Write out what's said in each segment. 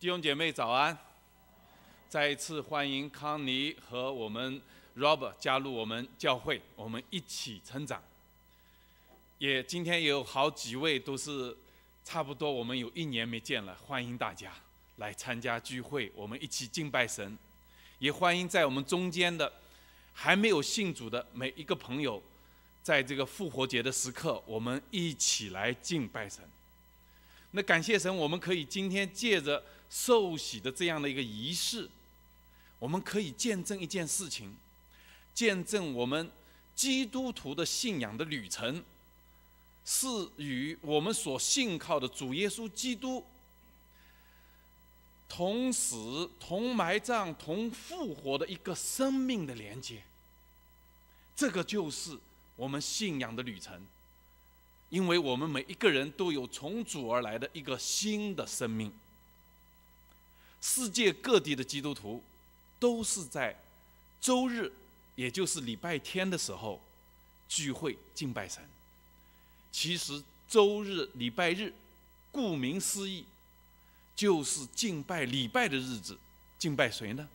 弟兄姐妹早安！再一次欢迎康妮和我们 Rob e r t 加入我们教会，我们一起成长。也今天有好几位都是差不多我们有一年没见了，欢迎大家来参加聚会，我们一起敬拜神。也欢迎在我们中间的还没有信主的每一个朋友，在这个复活节的时刻，我们一起来敬拜神。那感谢神，我们可以今天借着。受洗的这样的一个仪式，我们可以见证一件事情，见证我们基督徒的信仰的旅程，是与我们所信靠的主耶稣基督同死、同埋葬、同复活的一个生命的连接。这个就是我们信仰的旅程，因为我们每一个人都有从主而来的一个新的生命。世界各地的基督徒都是在周日，也就是礼拜天的时候聚会敬拜神。其实周日礼拜日，顾名思义，就是敬拜礼拜的日子。敬拜谁呢？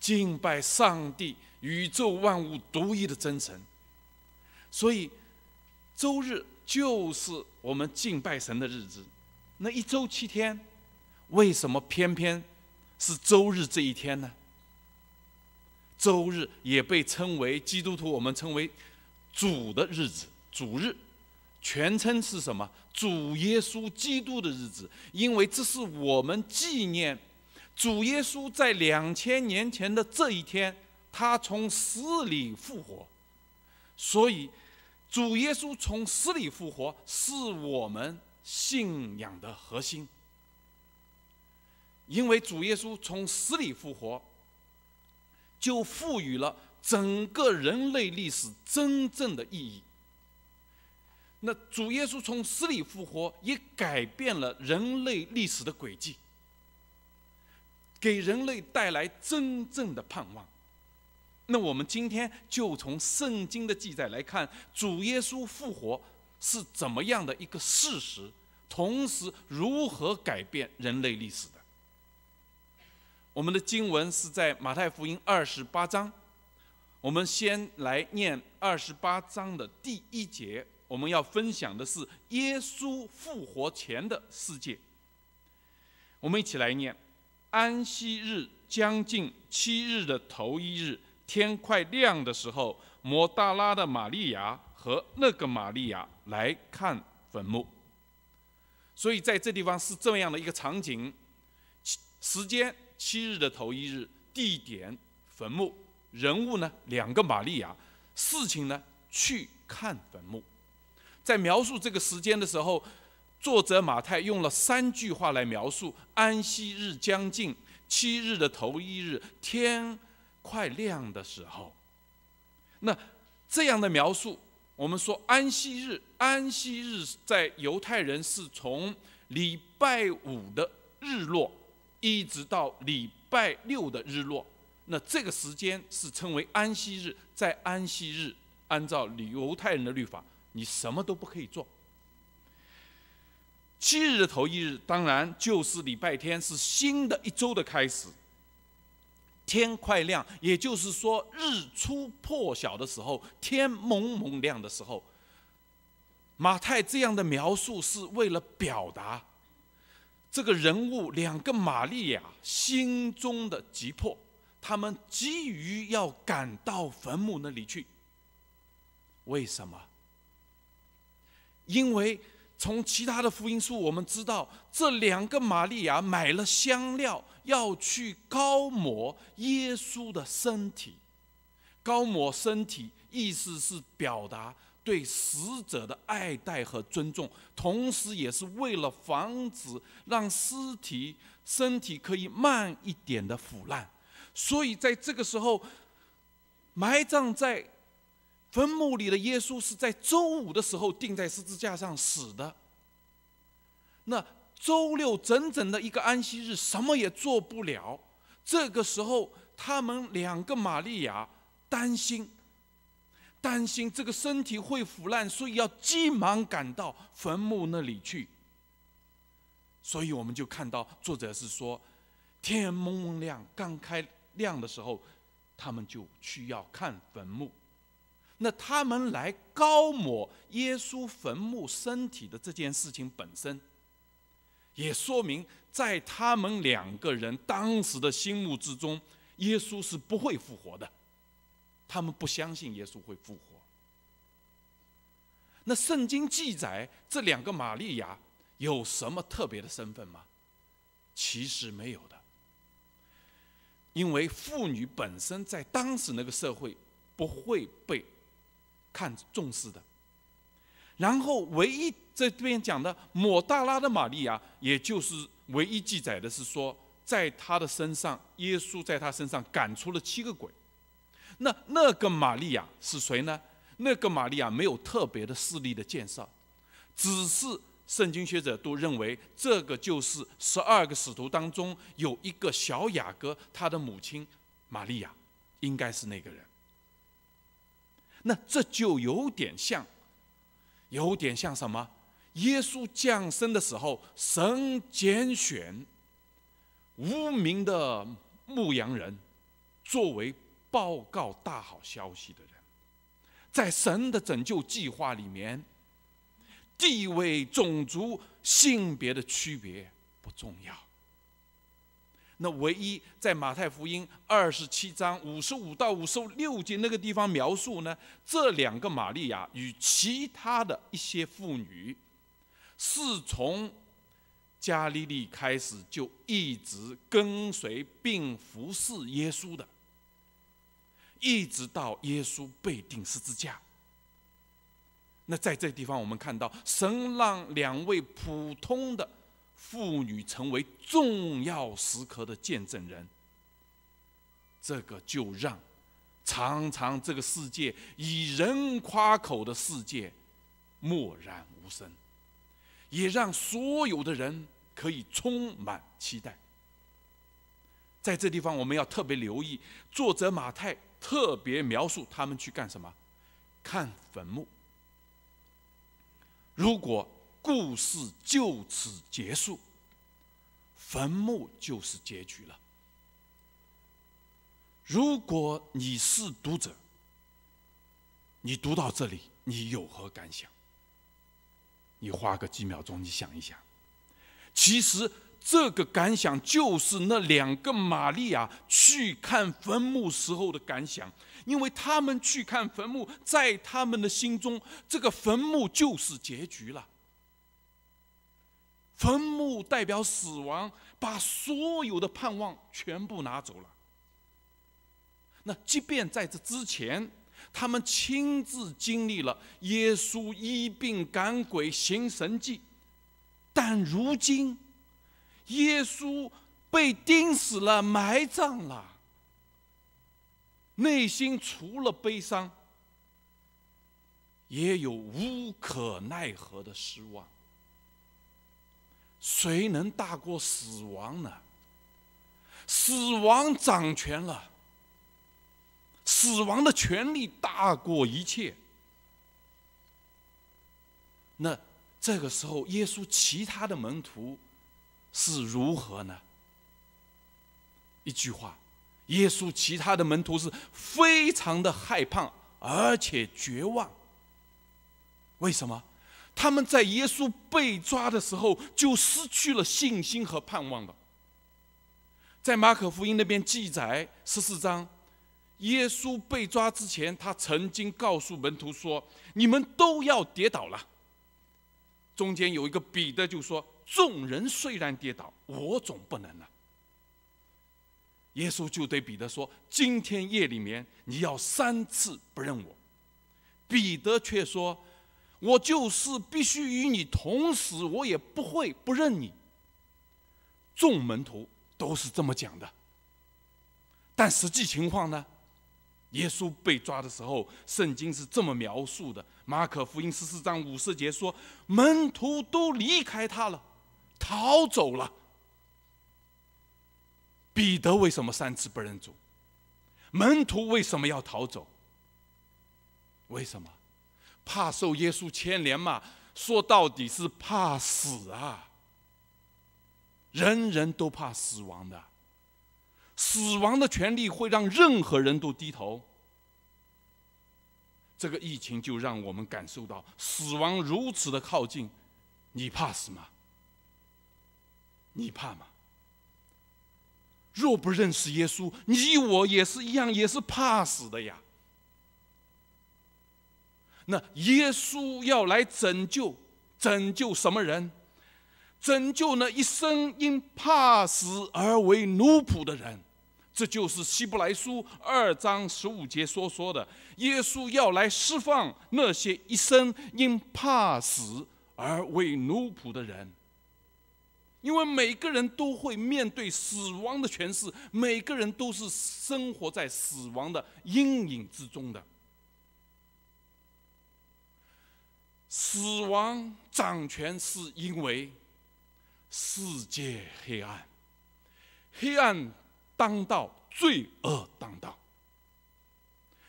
敬拜上帝，宇宙万物独一的真神。所以周日就是我们敬拜神的日子。那一周七天。为什么偏偏是周日这一天呢？周日也被称为基督徒，我们称为主的日子，主日，全称是什么？主耶稣基督的日子，因为这是我们纪念主耶稣在两千年前的这一天，他从死里复活。所以，主耶稣从死里复活是我们信仰的核心。因为主耶稣从死里复活，就赋予了整个人类历史真正的意义。那主耶稣从死里复活，也改变了人类历史的轨迹，给人类带来真正的盼望。那我们今天就从圣经的记载来看，主耶稣复活是怎么样的一个事实，同时如何改变人类历史的。我们的经文是在马太福音二十八章，我们先来念二十八章的第一节。我们要分享的是耶稣复活前的世界。我们一起来念：安息日将近七日的头一日，天快亮的时候，摩大拉的玛利亚和那个玛利亚来看坟墓。所以在这地方是这样的一个场景，时间。七日的头一日，地点，坟墓，人物呢？两个玛利亚，事情呢？去看坟墓。在描述这个时间的时候，作者马太用了三句话来描述：安息日将近，七日的头一日，天快亮的时候。那这样的描述，我们说安息日，安息日在犹太人是从礼拜五的日落。一直到礼拜六的日落，那这个时间是称为安息日，在安息日，按照犹太人的律法，你什么都不可以做。七日的头一日，当然就是礼拜天，是新的一周的开始。天快亮，也就是说日出破晓的时候，天蒙蒙亮的时候。马太这样的描述是为了表达。这个人物，两个玛利亚心中的急迫，他们急于要赶到坟墓那里去。为什么？因为从其他的福音书我们知道，这两个玛利亚买了香料，要去高抹耶稣的身体。高抹身体意思是表达。对死者的爱戴和尊重，同时也是为了防止让尸体身体可以慢一点的腐烂，所以在这个时候，埋葬在坟墓里的耶稣是在周五的时候钉在十字架上死的。那周六整整的一个安息日，什么也做不了。这个时候，他们两个玛利亚担心。担心这个身体会腐烂，所以要急忙赶到坟墓那里去。所以我们就看到作者是说，天蒙蒙亮，刚开亮的时候，他们就去要看坟墓。那他们来高抹耶稣坟墓身体的这件事情本身，也说明在他们两个人当时的心目之中，耶稣是不会复活的。他们不相信耶稣会复活。那圣经记载这两个玛利亚有什么特别的身份吗？其实没有的，因为妇女本身在当时那个社会不会被看重视的。然后，唯一这边讲的抹大拉的玛利亚，也就是唯一记载的是说，在她的身上，耶稣在她身上赶出了七个鬼。那那个玛利亚是谁呢？那个玛利亚没有特别的势力的介绍，只是圣经学者都认为这个就是十二个使徒当中有一个小雅各他的母亲玛利亚，应该是那个人。那这就有点像，有点像什么？耶稣降生的时候，神拣选无名的牧羊人作为。报告大好消息的人，在神的拯救计划里面，地位、种族、性别的区别不重要。那唯一在马太福音二十七章五十五到五十六节那个地方描述呢，这两个玛利亚与其他的一些妇女，是从加利利开始就一直跟随并服侍耶稣的。一直到耶稣被钉十字架，那在这地方我们看到，神让两位普通的妇女成为重要时刻的见证人。这个就让常常这个世界以人夸口的世界默然无声，也让所有的人可以充满期待。在这地方我们要特别留意，作者马太。特别描述他们去干什么，看坟墓。如果故事就此结束，坟墓就是结局了。如果你是读者，你读到这里，你有何感想？你花个几秒钟，你想一想，其实。这个感想就是那两个玛利亚去看坟墓时候的感想，因为他们去看坟墓，在他们的心中，这个坟墓就是结局了。坟墓代表死亡，把所有的盼望全部拿走了。那即便在这之前，他们亲自经历了耶稣医病赶鬼行神迹，但如今。耶稣被钉死了，埋葬了。内心除了悲伤，也有无可奈何的失望。谁能大过死亡呢？死亡掌权了，死亡的权力大过一切。那这个时候，耶稣其他的门徒。是如何呢？一句话，耶稣其他的门徒是非常的害怕，而且绝望。为什么？他们在耶稣被抓的时候就失去了信心和盼望了。在马可福音那边记载十四章，耶稣被抓之前，他曾经告诉门徒说：“你们都要跌倒了。”中间有一个彼得就说。众人虽然跌倒，我总不能了。耶稣就对彼得说：“今天夜里面，你要三次不认我。”彼得却说：“我就是必须与你同死，我也不会不认你。”众门徒都是这么讲的。但实际情况呢？耶稣被抓的时候，圣经是这么描述的：马可福音十四章五十节说，门徒都离开他了。逃走了。彼得为什么三次不认主？门徒为什么要逃走？为什么怕受耶稣牵连嘛？说到底是怕死啊！人人都怕死亡的，死亡的权利会让任何人都低头。这个疫情就让我们感受到死亡如此的靠近，你怕死吗？你怕吗？若不认识耶稣，你我也是一样，也是怕死的呀。那耶稣要来拯救，拯救什么人？拯救那一生因怕死而为奴仆的人。这就是希伯来书二章十五节所说的：耶稣要来释放那些一生因怕死而为奴仆的人。因为每个人都会面对死亡的权势，每个人都是生活在死亡的阴影之中的。死亡掌权是因为世界黑暗，黑暗当道，罪恶当道。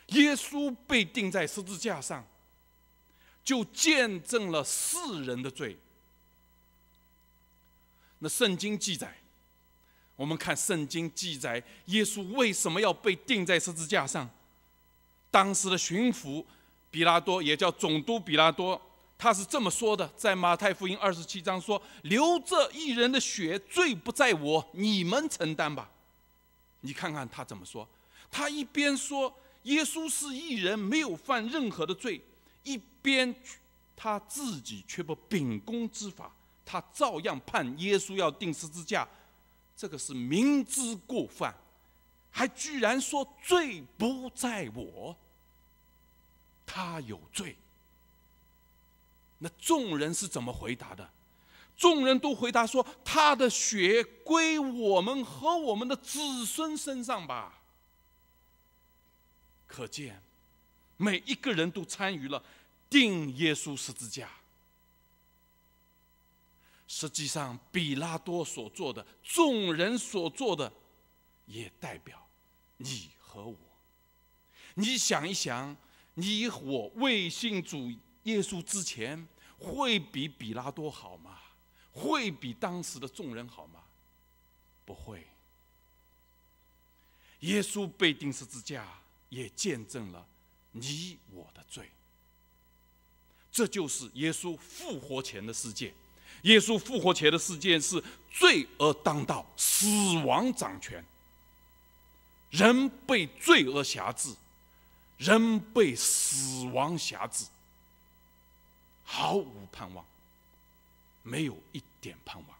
耶稣被钉在十字架上，就见证了世人的罪。那圣经记载，我们看圣经记载，耶稣为什么要被钉在十字架上？当时的巡抚比拉多，也叫总督比拉多，他是这么说的：在马太福音二十七章说，流这一人的血，罪不在我，你们承担吧。你看看他怎么说？他一边说耶稣是一人，没有犯任何的罪，一边他自己却不秉公执法。他照样判耶稣要钉十字架，这个是明知故犯，还居然说罪不在我。他有罪。那众人是怎么回答的？众人都回答说：“他的血归我们和我们的子孙身上吧。”可见，每一个人都参与了定耶稣十字架。实际上，比拉多所做的，众人所做的，也代表你和我。你想一想，你我未信主耶稣之前，会比比拉多好吗？会比当时的众人好吗？不会。耶稣被钉十字架，也见证了你我的罪。这就是耶稣复活前的世界。耶稣复活前的事件是罪恶当道，死亡掌权，人被罪恶辖制，人被死亡辖制，毫无盼望，没有一点盼望。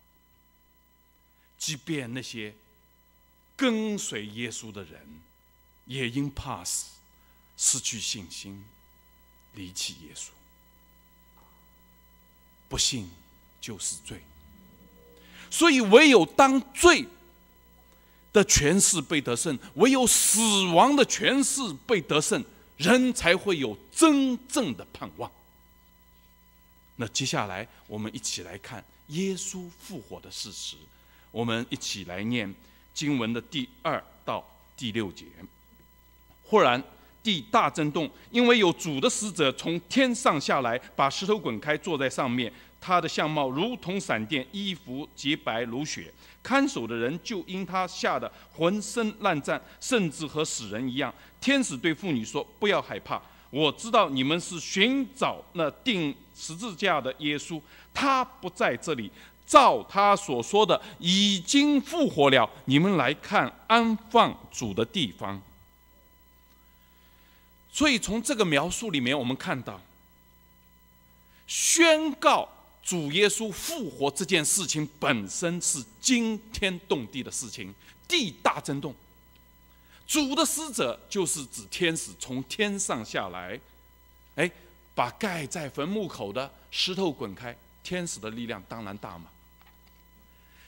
即便那些跟随耶稣的人，也因怕死失去信心，离弃耶稣，不幸。就是罪，所以唯有当罪的权势被得胜，唯有死亡的权势被得胜，人才会有真正的盼望。那接下来，我们一起来看耶稣复活的事实。我们一起来念经文的第二到第六节。忽然地大震动，因为有主的使者从天上下来，把石头滚开，坐在上面。他的相貌如同闪电，衣服洁白如雪。看守的人就因他吓得浑身乱颤，甚至和死人一样。天使对妇女说：“不要害怕，我知道你们是寻找那钉十字架的耶稣。他不在这里，照他所说的已经复活了。你们来看安放主的地方。”所以从这个描述里面，我们看到宣告。主耶稣复活这件事情本身是惊天动地的事情，地大震动。主的使者就是指天使，从天上下来，哎，把盖在坟墓口的石头滚开。天使的力量当然大嘛。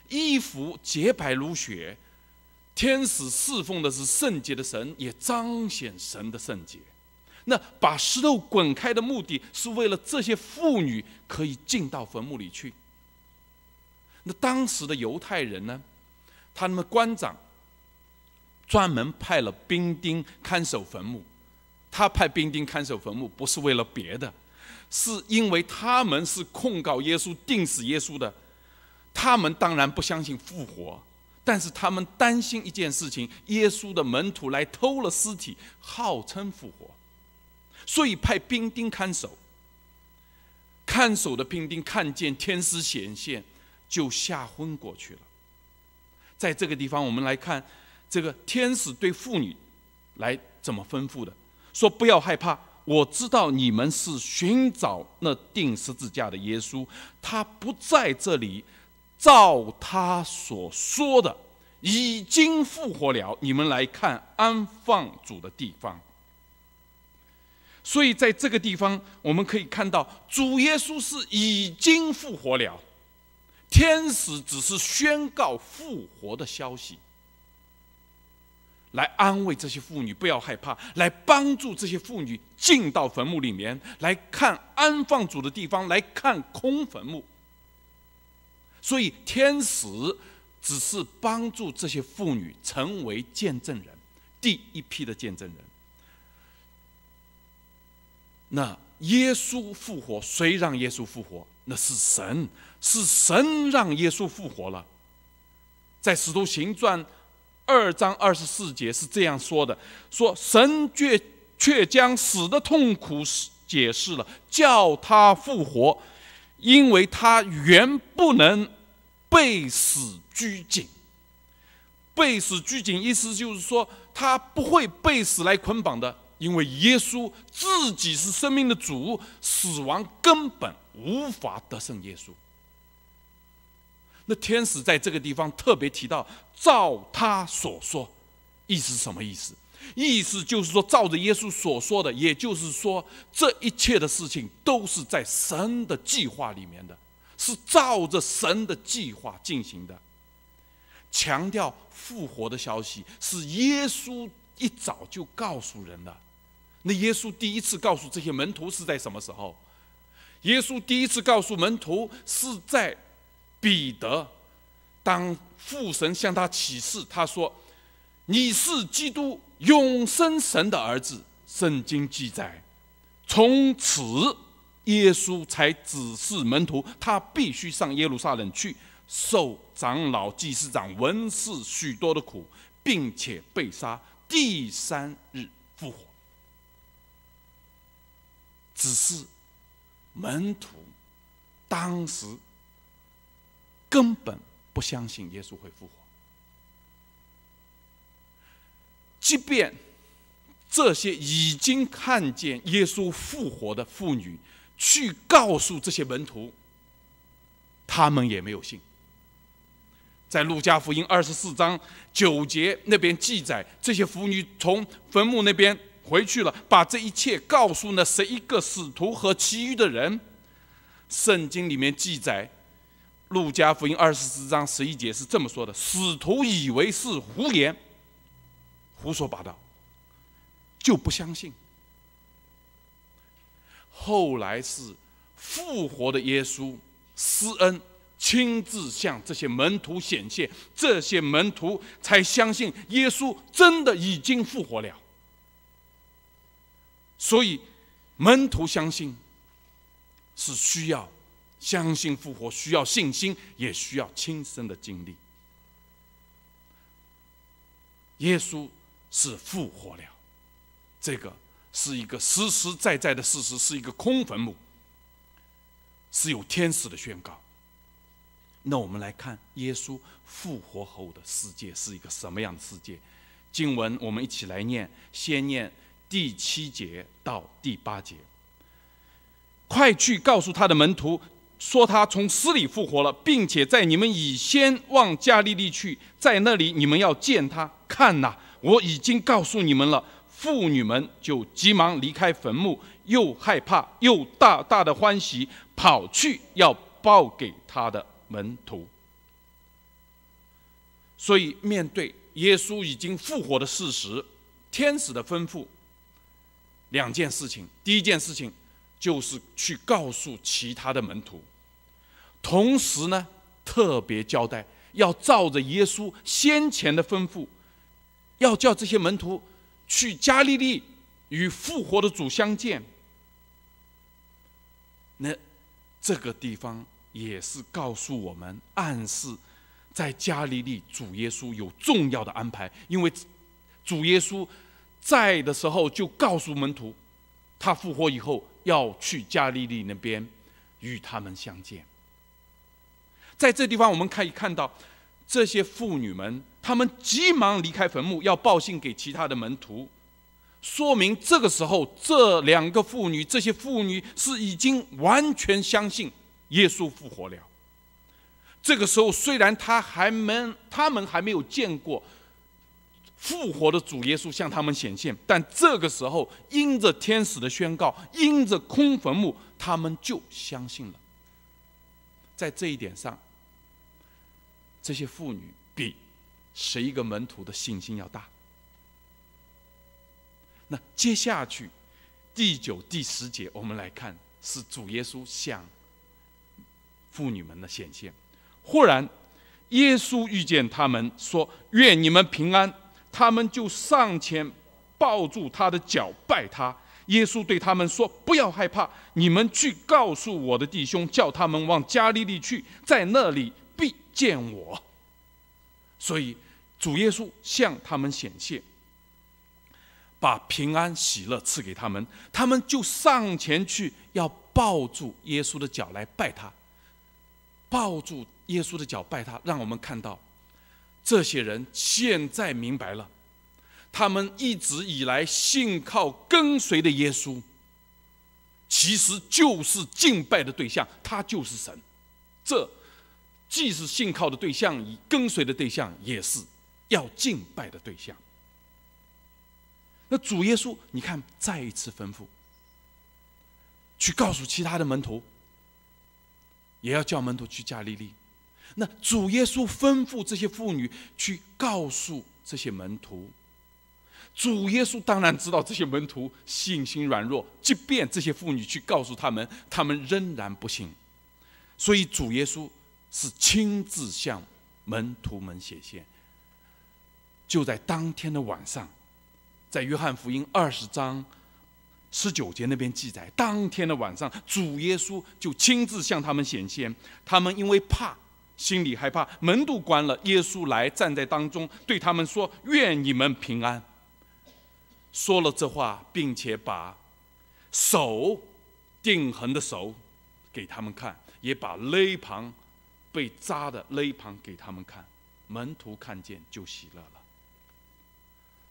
衣服洁白如雪，天使侍奉的是圣洁的神，也彰显神的圣洁。那把石头滚开的目的是为了这些妇女可以进到坟墓里去。那当时的犹太人呢？他们的官长专门派了兵丁看守坟墓。他派兵丁看守坟墓，不是为了别的，是因为他们是控告耶稣、定死耶稣的。他们当然不相信复活，但是他们担心一件事情：耶稣的门徒来偷了尸体，号称复活。所以派兵丁看守。看守的兵丁看见天使显现，就吓昏过去了。在这个地方，我们来看这个天使对妇女来怎么吩咐的：说不要害怕，我知道你们是寻找那钉十字架的耶稣，他不在这里。照他所说的，已经复活了。你们来看安放主的地方。所以，在这个地方，我们可以看到，主耶稣是已经复活了，天使只是宣告复活的消息，来安慰这些妇女不要害怕，来帮助这些妇女进到坟墓里面来看安放主的地方，来看空坟墓。所以，天使只是帮助这些妇女成为见证人，第一批的见证人。那耶稣复活，谁让耶稣复活？那是神，是神让耶稣复活了。在《使徒行传》二章二十四节是这样说的：“说神却却将死的痛苦解释了，叫他复活，因为他原不能被死拘禁。被死拘禁，意思就是说，他不会被死来捆绑的。”因为耶稣自己是生命的主，死亡根本无法得胜耶稣。那天使在这个地方特别提到，照他所说，意思什么意思？意思就是说，照着耶稣所说的，也就是说，这一切的事情都是在神的计划里面的，是照着神的计划进行的。强调复活的消息是耶稣一早就告诉人的。那耶稣第一次告诉这些门徒是在什么时候？耶稣第一次告诉门徒是在彼得，当父神向他启示，他说：“你是基督，永生神的儿子。”圣经记载，从此耶稣才指示门徒，他必须上耶路撒冷去，受长老、祭司长、文士许多的苦，并且被杀，第三日复活。只是，门徒当时根本不相信耶稣会复活。即便这些已经看见耶稣复活的妇女去告诉这些门徒，他们也没有信。在路加福音二十四章九节那边记载，这些妇女从坟墓那边。回去了，把这一切告诉那十一个使徒和其余的人。圣经里面记载，《路加福音》二十四章十一节是这么说的：使徒以为是胡言、胡说八道，就不相信。后来是复活的耶稣施恩，亲自向这些门徒显现，这些门徒才相信耶稣真的已经复活了。所以，门徒相信是需要相信复活，需要信心，也需要亲身的经历。耶稣是复活了，这个是一个实实在在的事实，是一个空坟墓，是有天使的宣告。那我们来看耶稣复活后的世界是一个什么样的世界？经文我们一起来念，先念。第七节到第八节，快去告诉他的门徒，说他从死里复活了，并且在你们已先往加利利去，在那里你们要见他。看呐，我已经告诉你们了。妇女们就急忙离开坟墓，又害怕又大大的欢喜，跑去要报给他的门徒。所以，面对耶稣已经复活的事实，天使的吩咐。两件事情，第一件事情就是去告诉其他的门徒，同时呢，特别交代要照着耶稣先前的吩咐，要叫这些门徒去加利利与复活的主相见。那这个地方也是告诉我们，暗示在加利利主耶稣有重要的安排，因为主耶稣。在的时候就告诉门徒，他复活以后要去加利利那边与他们相见。在这地方我们可以看到，这些妇女们，她们急忙离开坟墓，要报信给其他的门徒，说明这个时候这两个妇女，这些妇女是已经完全相信耶稣复活了。这个时候虽然她还没，她们还没有见过。复活的主耶稣向他们显现，但这个时候，因着天使的宣告，因着空坟墓，他们就相信了。在这一点上，这些妇女比十一个门徒的信心要大。那接下去第九、第十节，我们来看是主耶稣向妇女们的显现。忽然，耶稣遇见他们，说：“愿你们平安。”他们就上前抱住他的脚拜他。耶稣对他们说：“不要害怕，你们去告诉我的弟兄，叫他们往加利利去，在那里必见我。”所以，主耶稣向他们显现，把平安喜乐赐给他们。他们就上前去要抱住耶稣的脚来拜他，抱住耶稣的脚拜他。让我们看到。这些人现在明白了，他们一直以来信靠跟随的耶稣，其实就是敬拜的对象，他就是神。这既是信靠的对象，以跟随的对象，也是要敬拜的对象。那主耶稣，你看再一次吩咐，去告诉其他的门徒，也要叫门徒去加利利。那主耶稣吩咐这些妇女去告诉这些门徒。主耶稣当然知道这些门徒信心软弱，即便这些妇女去告诉他们，他们仍然不信。所以主耶稣是亲自向门徒们显现。就在当天的晚上，在约翰福音二十章十九节那边记载，当天的晚上主耶稣就亲自向他们显现。他们因为怕。心里害怕，门都关了。耶稣来站在当中，对他们说：“愿你们平安。”说了这话，并且把手定痕的手给他们看，也把肋旁被扎的肋旁给他们看。门徒看见就喜乐了。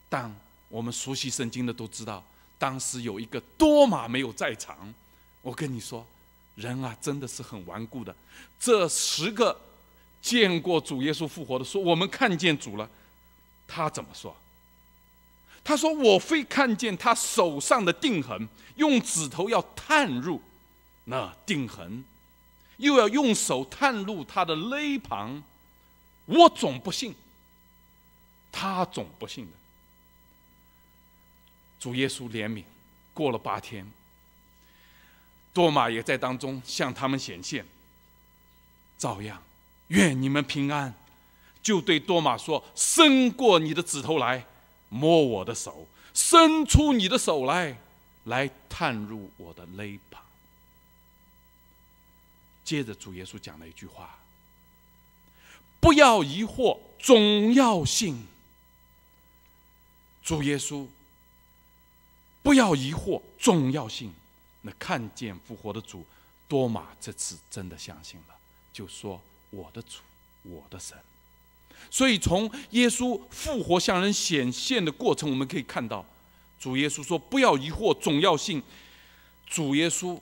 但我们熟悉圣经的都知道，当时有一个多马没有在场。我跟你说，人啊，真的是很顽固的。这十个。见过主耶稣复活的说，我们看见主了。他怎么说？他说：“我非看见他手上的钉痕，用指头要探入那钉痕，又要用手探入他的肋旁，我总不信。他总不信的。”主耶稣怜悯，过了八天，多玛也在当中向他们显现，照样。愿你们平安，就对多马说：“伸过你的指头来，摸我的手；伸出你的手来，来探入我的肋旁。”接着，主耶稣讲了一句话：“不要疑惑，总要信。”主耶稣：“不要疑惑，总要信。”那看见复活的主，多马这次真的相信了，就说。我的主，我的神，所以从耶稣复活向人显现的过程，我们可以看到，主耶稣说：“不要疑惑，总要信。”主耶稣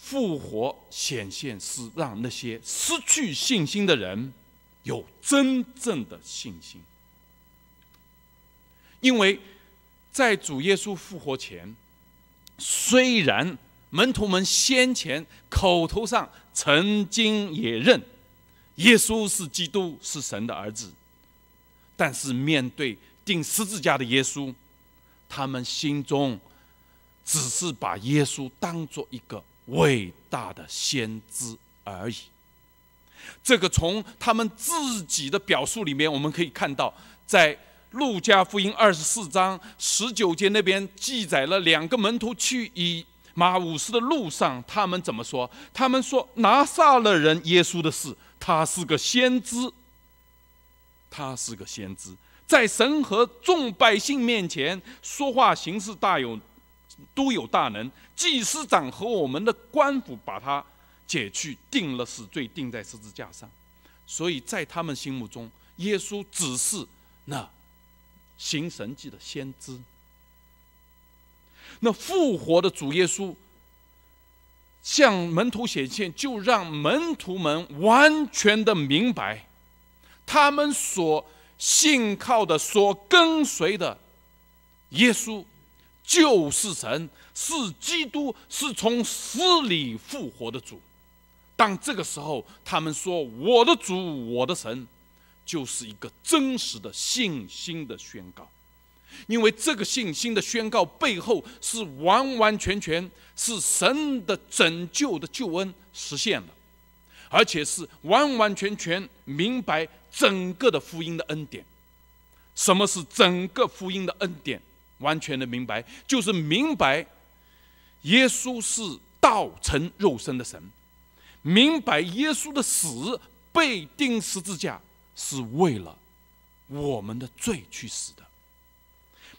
复活显现是让那些失去信心的人有真正的信心，因为在主耶稣复活前，虽然门徒们先前口头上曾经也认。耶稣是基督，是神的儿子。但是面对钉十字架的耶稣，他们心中只是把耶稣当做一个伟大的先知而已。这个从他们自己的表述里面，我们可以看到，在路加福音二十四章十九节那边记载了两个门徒去以马五斯的路上，他们怎么说？他们说：“拿撒勒人耶稣的事。”他是个先知，他是个先知，在神和众百姓面前说话行事大有都有大能。祭司长和我们的官府把他解去，定了死罪，定在十字架上。所以在他们心目中，耶稣只是那行神迹的先知，那复活的主耶稣。向门徒显现，就让门徒们完全的明白，他们所信靠的、所跟随的耶稣，就是神，是基督，是从死里复活的主。当这个时候，他们说：“我的主，我的神”，就是一个真实的信心的宣告。因为这个信心的宣告背后是完完全全是神的拯救的救恩实现了，而且是完完全全明白整个的福音的恩典。什么是整个福音的恩典？完全的明白就是明白耶稣是道成肉身的神，明白耶稣的死被钉十字架是为了我们的罪去死的。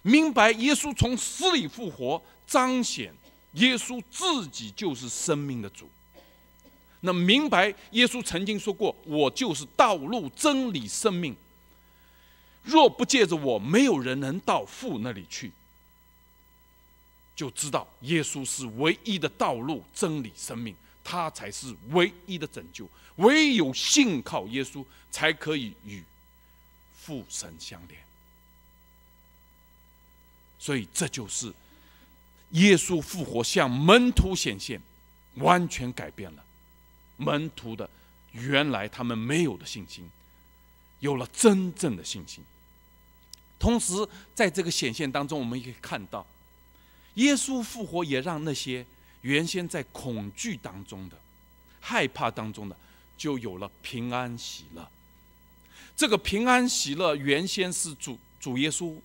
明白耶稣从死里复活，彰显耶稣自己就是生命的主。那明白耶稣曾经说过：“我就是道路、真理、生命。若不借着我，没有人能到父那里去。”就知道耶稣是唯一的道路、真理、生命，他才是唯一的拯救。唯有信靠耶稣，才可以与父神相连。所以这就是耶稣复活向门徒显现，完全改变了门徒的原来他们没有的信心，有了真正的信心。同时在这个显现当中，我们也可以看到，耶稣复活也让那些原先在恐惧当中的、害怕当中的，就有了平安喜乐。这个平安喜乐原先是主主耶稣。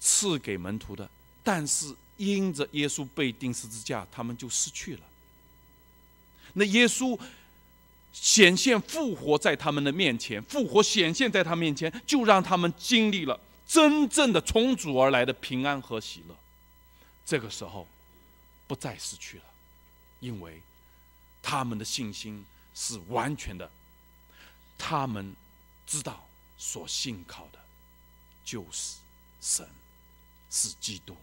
赐给门徒的，但是因着耶稣被钉十字架，他们就失去了。那耶稣显现复活在他们的面前，复活显现在他面前，就让他们经历了真正的从主而来的平安和喜乐。这个时候不再失去了，因为他们的信心是完全的，他们知道所信靠的就是神。是基督，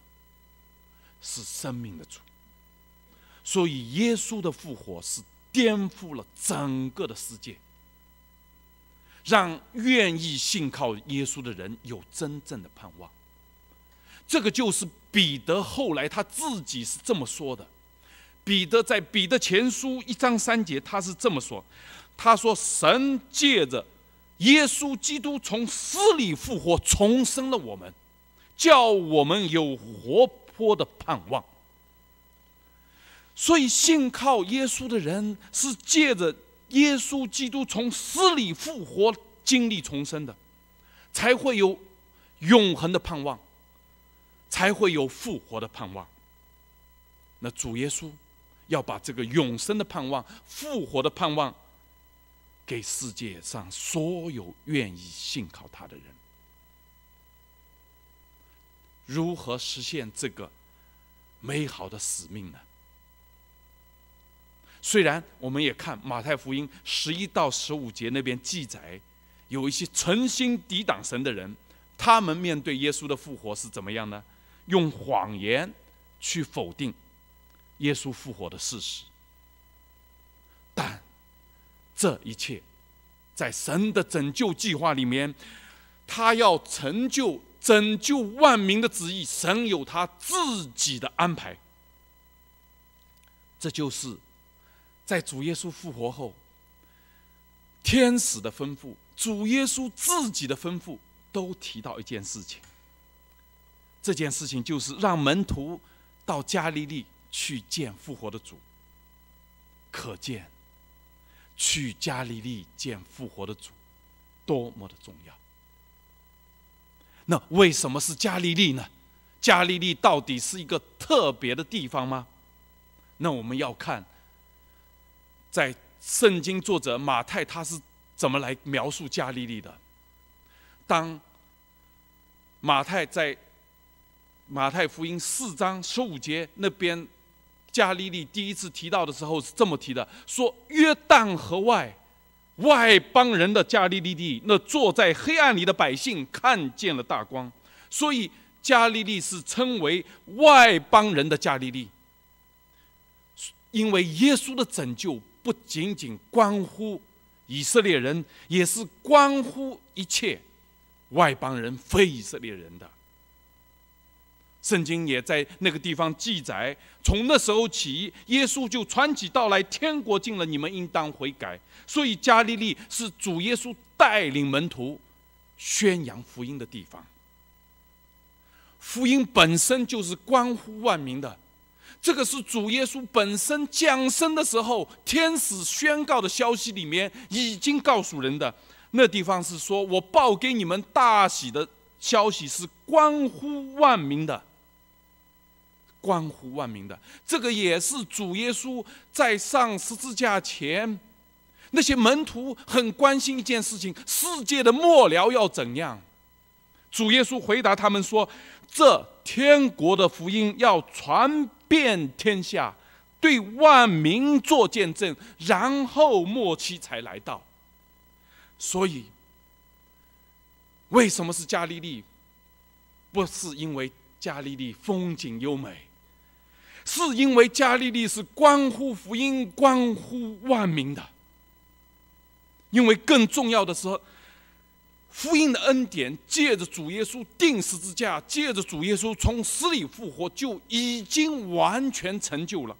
是生命的主，所以耶稣的复活是颠覆了整个的世界，让愿意信靠耶稣的人有真正的盼望。这个就是彼得后来他自己是这么说的。彼得在彼得前书一章三节他是这么说：“他说，神借着耶稣基督从死里复活，重生了我们。”叫我们有活泼的盼望。所以信靠耶稣的人是借着耶稣基督从死里复活、经历重生的，才会有永恒的盼望，才会有复活的盼望。那主耶稣要把这个永生的盼望、复活的盼望，给世界上所有愿意信靠他的人。如何实现这个美好的使命呢？虽然我们也看《马太福音》十一到十五节那边记载，有一些存心抵挡神的人，他们面对耶稣的复活是怎么样呢？用谎言去否定耶稣复活的事实。但这一切，在神的拯救计划里面，他要成就。拯救万民的旨意，神有他自己的安排。这就是在主耶稣复活后，天使的吩咐、主耶稣自己的吩咐，都提到一件事情。这件事情就是让门徒到加利利去见复活的主。可见，去加利利见复活的主，多么的重要。那为什么是加利利呢？加利利到底是一个特别的地方吗？那我们要看，在圣经作者马太他是怎么来描述加利利的。当马太在马太福音四章十五节那边，加利利第一次提到的时候是这么提的：说约旦河外。外邦人的加利利地，那坐在黑暗里的百姓看见了大光，所以加利利是称为外邦人的加利利，因为耶稣的拯救不仅仅关乎以色列人，也是关乎一切外邦人、非以色列人的。圣经也在那个地方记载，从那时候起，耶稣就传起道来，天国近了，你们应当悔改。所以加利利是主耶稣带领门徒宣扬福音的地方。福音本身就是关乎万民的，这个是主耶稣本身降生的时候，天使宣告的消息里面已经告诉人的。那地方是说我报给你们大喜的消息是关乎万民的。关乎万民的，这个也是主耶稣在上十字架前，那些门徒很关心一件事情：世界的末了要怎样？主耶稣回答他们说：“这天国的福音要传遍天下，对万民做见证，然后末期才来到。”所以，为什么是加利利？不是因为加利利风景优美。是因为加利利是关乎福音、关乎万民的，因为更重要的时候，福音的恩典借着主耶稣定十字架，借着主耶稣从死里复活，就已经完全成就了。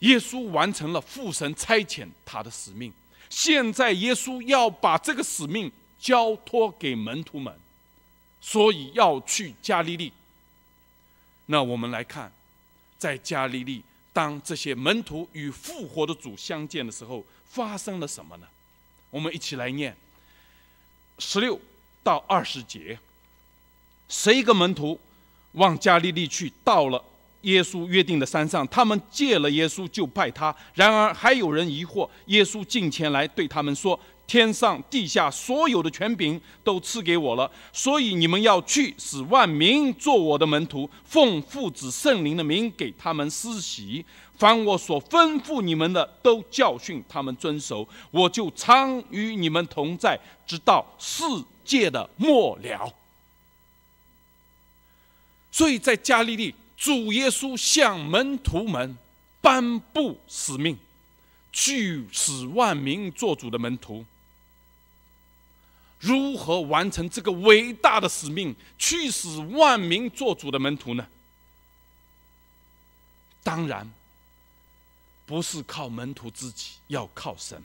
耶稣完成了父神差遣他的使命，现在耶稣要把这个使命交托给门徒们，所以要去加利利。那我们来看，在加利利，当这些门徒与复活的主相见的时候，发生了什么呢？我们一起来念十六到二十节。十一个门徒往加利利去，到了耶稣约定的山上，他们见了耶稣，就拜他。然而还有人疑惑。耶稣近前来对他们说。天上地下所有的权柄都赐给我了，所以你们要去，使万民做我的门徒，奉父子圣灵的名给他们施洗。凡我所吩咐你们的，都教训他们遵守，我就常与你们同在，直到世界的末了。所以在加利利，主耶稣向门徒们颁布使命，去使万民做主的门徒。如何完成这个伟大的使命，去使万民做主的门徒呢？当然，不是靠门徒自己，要靠神。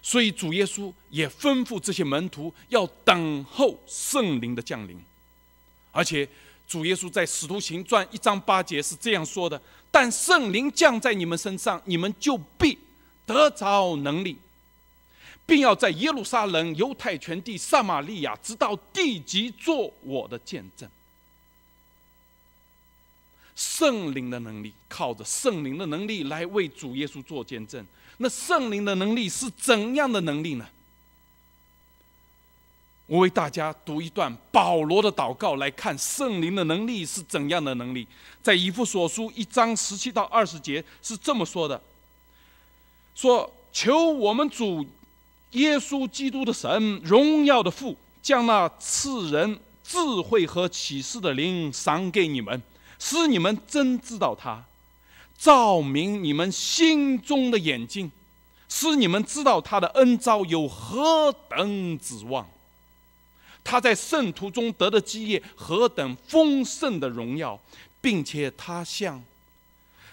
所以主耶稣也吩咐这些门徒要等候圣灵的降临。而且主耶稣在《使徒行传》一章八节是这样说的：“但圣灵降在你们身上，你们就必得着能力。”并要在耶路撒冷、犹太全地、撒玛利亚，直到地极做我的见证。圣灵的能力，靠着圣灵的能力来为主耶稣做见证。那圣灵的能力是怎样的能力呢？我为大家读一段保罗的祷告来看圣灵的能力是怎样的能力。在以弗所书一章十七到二十节是这么说的：“说求我们主。”耶稣基督的神荣耀的父，将那赐人智慧和启示的灵赏给你们，使你们真知道他，照明你们心中的眼睛，使你们知道他的恩召有何等指望，他在圣徒中得的基业何等丰盛的荣耀，并且他向，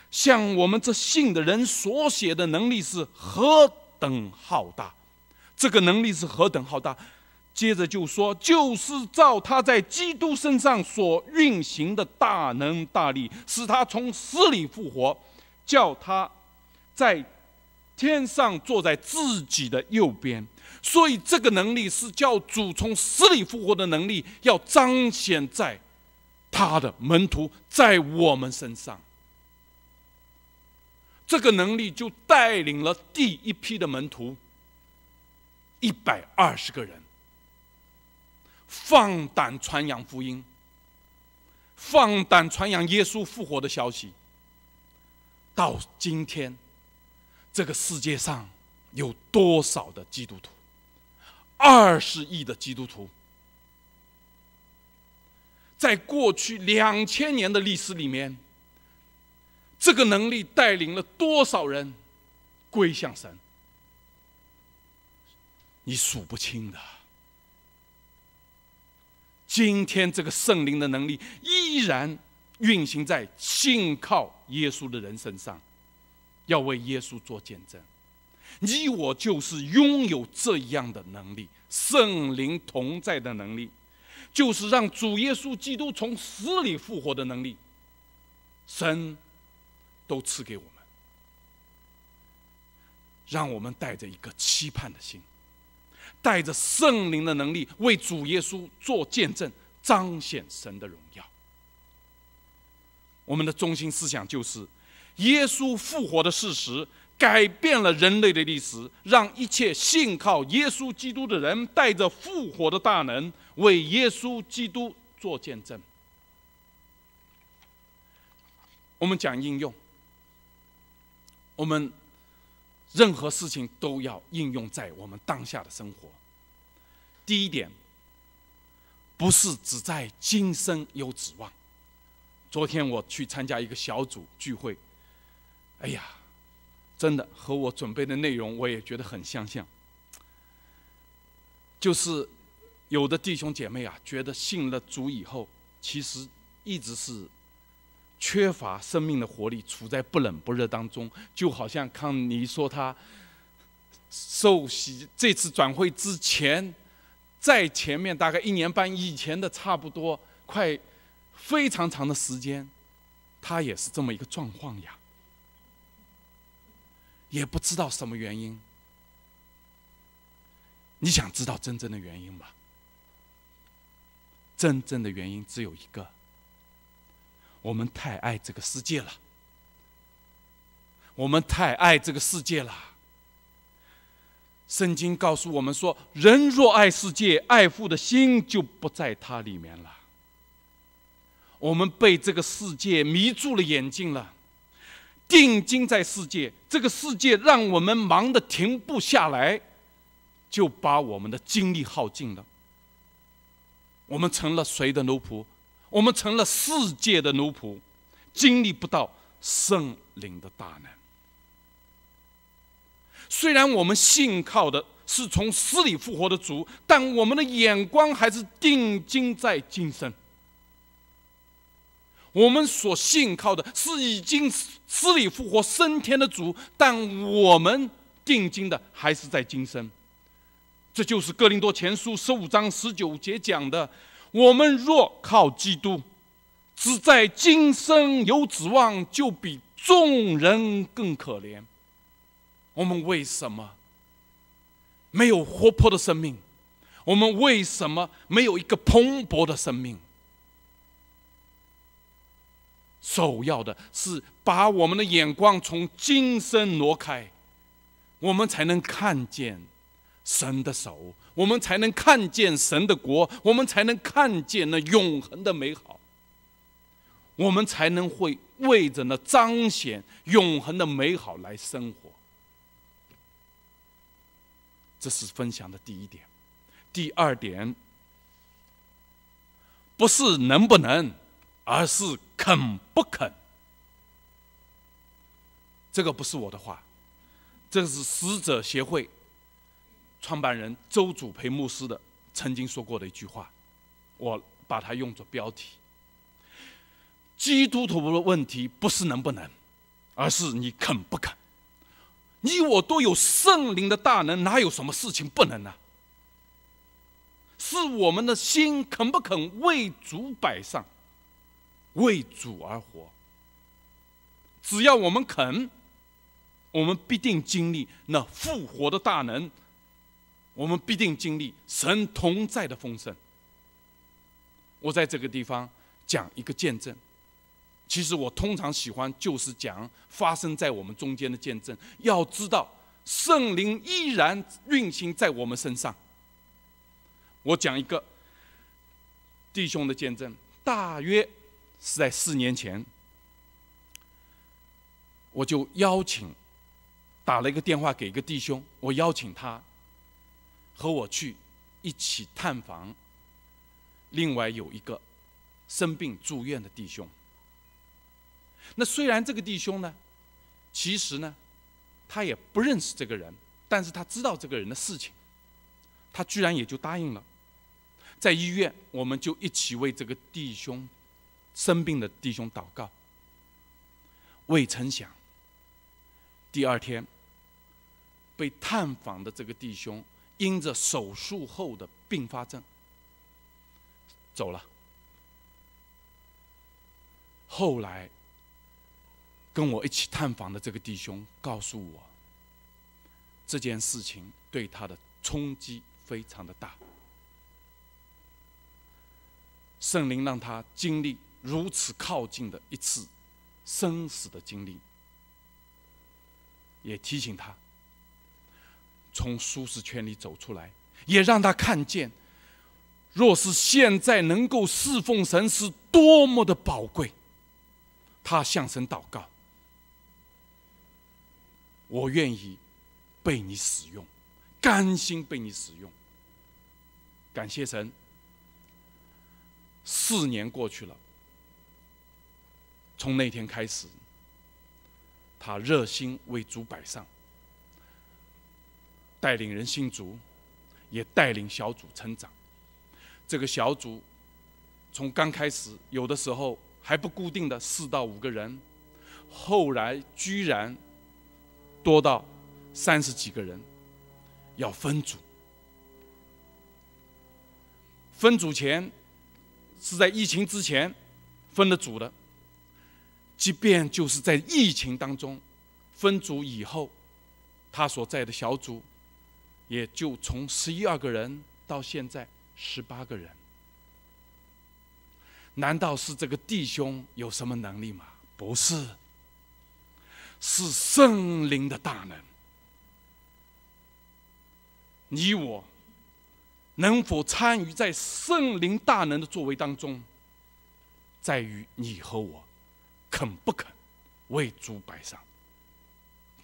向我们这信的人所写的能力是何等浩大。这个能力是何等浩大！接着就说，就是照他在基督身上所运行的大能大力，使他从死里复活，叫他在天上坐在自己的右边。所以，这个能力是叫主从死里复活的能力，要彰显在他的门徒在我们身上。这个能力就带领了第一批的门徒。一百二十个人放胆传扬福音，放胆传扬耶稣复活的消息。到今天，这个世界上有多少的基督徒？二十亿的基督徒，在过去两千年的历史里面，这个能力带领了多少人归向神？你数不清的。今天这个圣灵的能力依然运行在信靠耶稣的人身上，要为耶稣做见证。你我就是拥有这样的能力，圣灵同在的能力，就是让主耶稣基督从死里复活的能力。神都赐给我们，让我们带着一个期盼的心。带着圣灵的能力为主耶稣做见证，彰显神的荣耀。我们的中心思想就是：耶稣复活的事实改变了人类的历史，让一切信靠耶稣基督的人带着复活的大能为耶稣基督做见证。我们讲应用，我们。任何事情都要应用在我们当下的生活。第一点，不是只在今生有指望。昨天我去参加一个小组聚会，哎呀，真的和我准备的内容我也觉得很相像，就是有的弟兄姐妹啊，觉得信了主以后，其实一直是。缺乏生命的活力，处在不冷不热当中，就好像康妮说他受洗这次转会之前，在前面大概一年半以前的差不多快非常长的时间，他也是这么一个状况呀，也不知道什么原因。你想知道真正的原因吧？真正的原因只有一个。我们太爱这个世界了，我们太爱这个世界了。圣经告诉我们说，人若爱世界，爱父的心就不在它里面了。我们被这个世界迷住了眼睛了，定睛在世界，这个世界让我们忙得停不下来，就把我们的精力耗尽了。我们成了谁的奴仆？我们成了世界的奴仆，经历不到圣灵的大能。虽然我们信靠的是从死里复活的主，但我们的眼光还是定睛在今生。我们所信靠的是已经死里复活升天的主，但我们定睛的还是在今生。这就是哥林多前书十五章十九节讲的。我们若靠基督，只在今生有指望，就比众人更可怜。我们为什么没有活泼的生命？我们为什么没有一个蓬勃的生命？首要的是把我们的眼光从今生挪开，我们才能看见。神的手，我们才能看见神的国，我们才能看见那永恒的美好，我们才能会为着那彰显永恒的美好来生活。这是分享的第一点，第二点，不是能不能，而是肯不肯。这个不是我的话，这是使者协会。创办人周祖培牧师的曾经说过的一句话，我把它用作标题：基督徒的问题不是能不能，而是你肯不肯。你我都有圣灵的大能，哪有什么事情不能呢？是我们的心肯不肯为主摆上，为主而活。只要我们肯，我们必定经历那复活的大能。我们必定经历神同在的丰盛。我在这个地方讲一个见证。其实我通常喜欢就是讲发生在我们中间的见证。要知道圣灵依然运行在我们身上。我讲一个弟兄的见证，大约是在四年前，我就邀请打了一个电话给一个弟兄，我邀请他。和我去一起探访。另外有一个生病住院的弟兄。那虽然这个弟兄呢，其实呢，他也不认识这个人，但是他知道这个人的事情，他居然也就答应了。在医院，我们就一起为这个弟兄生病的弟兄祷告。未曾想，第二天被探访的这个弟兄。因着手术后的并发症，走了。后来跟我一起探访的这个弟兄告诉我，这件事情对他的冲击非常的大。圣灵让他经历如此靠近的一次生死的经历，也提醒他。从舒适圈里走出来，也让他看见，若是现在能够侍奉神是多么的宝贵。他向神祷告：“我愿意被你使用，甘心被你使用。”感谢神。四年过去了，从那天开始，他热心为主摆上。带领人心足，也带领小组成长。这个小组从刚开始有的时候还不固定的四到五个人，后来居然多到三十几个人，要分组。分组前是在疫情之前分的组的，即便就是在疫情当中分组以后，他所在的小组。也就从十一二个人到现在十八个人，难道是这个弟兄有什么能力吗？不是，是圣灵的大能。你我能否参与在圣灵大能的作为当中，在于你和我肯不肯为主摆上，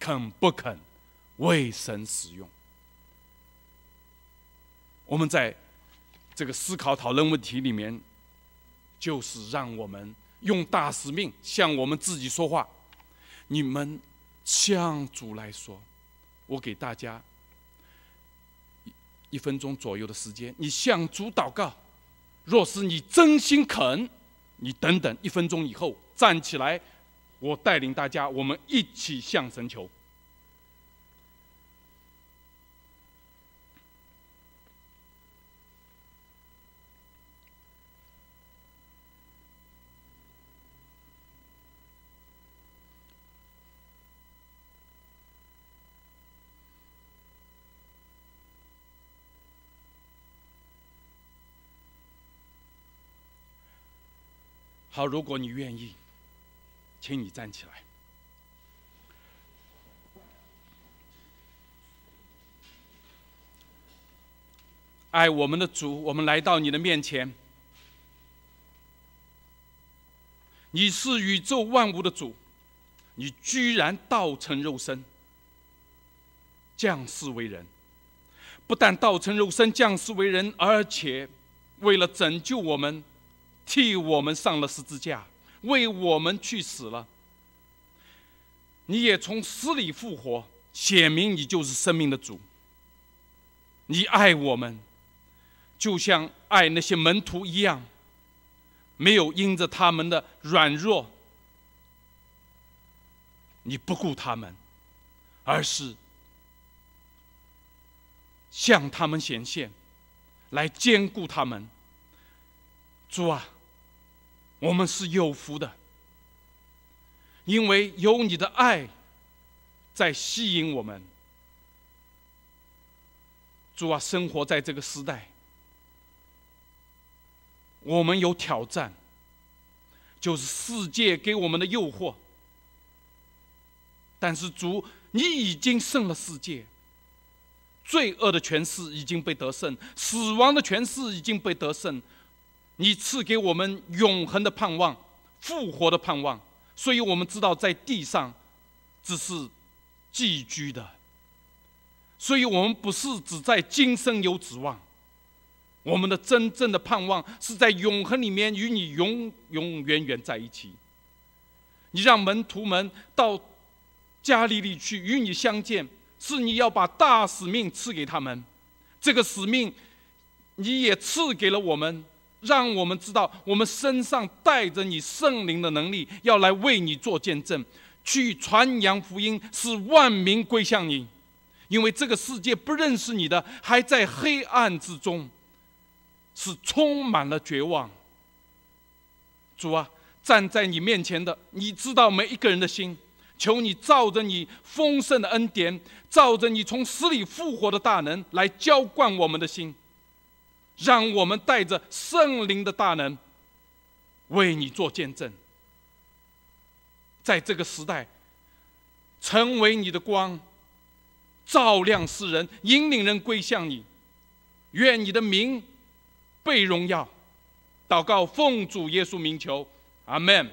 肯不肯为神使用。我们在这个思考讨论问题里面，就是让我们用大使命向我们自己说话。你们向主来说，我给大家一一分钟左右的时间，你向主祷告。若是你真心肯，你等等一分钟以后站起来，我带领大家我们一起向神求。好，如果你愿意，请你站起来。爱我们的主，我们来到你的面前。你是宇宙万物的主，你居然道成肉身，降世为人。不但道成肉身降世为人，而且为了拯救我们。替我们上了十字架，为我们去死了。你也从死里复活，显明你就是生命的主。你爱我们，就像爱那些门徒一样，没有因着他们的软弱，你不顾他们，而是向他们显现，来坚固他们。主啊！我们是有福的，因为有你的爱在吸引我们。主啊，生活在这个时代，我们有挑战，就是世界给我们的诱惑。但是主，你已经胜了世界，罪恶的权势已经被得胜，死亡的权势已经被得胜。你赐给我们永恒的盼望，复活的盼望，所以我们知道，在地上只是寄居的，所以我们不是只在今生有指望，我们的真正的盼望是在永恒里面与你永永远远在一起。你让门徒们到家里里去与你相见，是你要把大使命赐给他们，这个使命你也赐给了我们。让我们知道，我们身上带着你圣灵的能力，要来为你做见证，去传扬福音，使万民归向你。因为这个世界不认识你的，还在黑暗之中，是充满了绝望。主啊，站在你面前的，你知道每一个人的心，求你照着你丰盛的恩典，照着你从死里复活的大能，来浇灌我们的心。让我们带着圣灵的大能，为你做见证，在这个时代，成为你的光，照亮世人，引领人归向你。愿你的名被荣耀。祷告奉主耶稣名求，阿门。